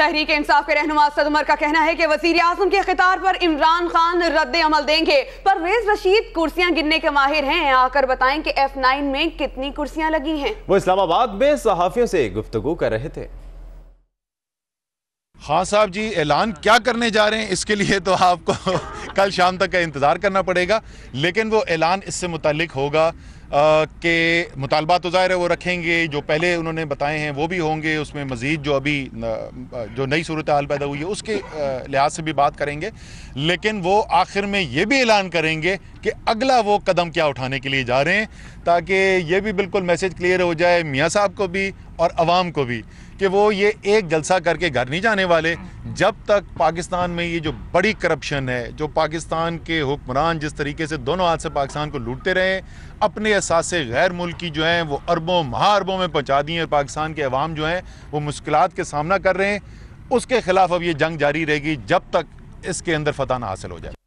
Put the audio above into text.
تحریک انصاف کے رہنما عمر کا کہنا ہے کہ وزیر اعظم کے خطار پر عمران خان رد عمل دیں گے پر ریز رشید کرسیاں گننے کے ماہر ہیں آ کر بتائیں کہ ایف نائن میں کتنی کرسیاں لگی ہیں وہ اسلام آباد میں صحافیوں سے گفتگو کر رہے تھے خان صاحب جی اعلان کیا کرنے جا رہے ہیں اس کے لیے تو آپ کو کل شام تک کا انتظار کرنا پڑے گا لیکن وہ اعلان اس سے متعلق ہوگا کہ مطالبہ تو ظاہر ہے وہ رکھیں گے جو پہلے انہوں نے بتائے ہیں وہ بھی ہوں گے اس میں مزید جو ابھی جو نئی صورتحال پیدا ہوئی ہے اس کے لحاظ سے بھی بات کریں گے لیکن وہ آخر میں یہ بھی اعلان کریں گے کہ اگلا وہ قدم کیا اٹھانے کے لیے جا رہے ہیں تاکہ یہ بھی بالکل میسج کلیئر ہو جائے میاں صاحب کو بھی اور عوام کو بھی کہ وہ یہ ایک جلسہ کر کے گھر نہیں جانے والے جب تک پاکستان میں یہ جو بڑی کرپشن ہے جو پاکستان کے حکمران جس طریقے سے دونوں ہاتھ سے پاکستان کو لوٹتے رہے اپنے اثاثے غیر ملکی جو ہیں وہ اربوں مہا عربوں میں پہنچا دی ہیں پاکستان کے عوام جو ہیں وہ مشکلات کے سامنا کر رہے ہیں اس کے خلاف اب یہ جنگ جاری رہے گی جب تک اس کے اندر فتح نہ حاصل ہو جائے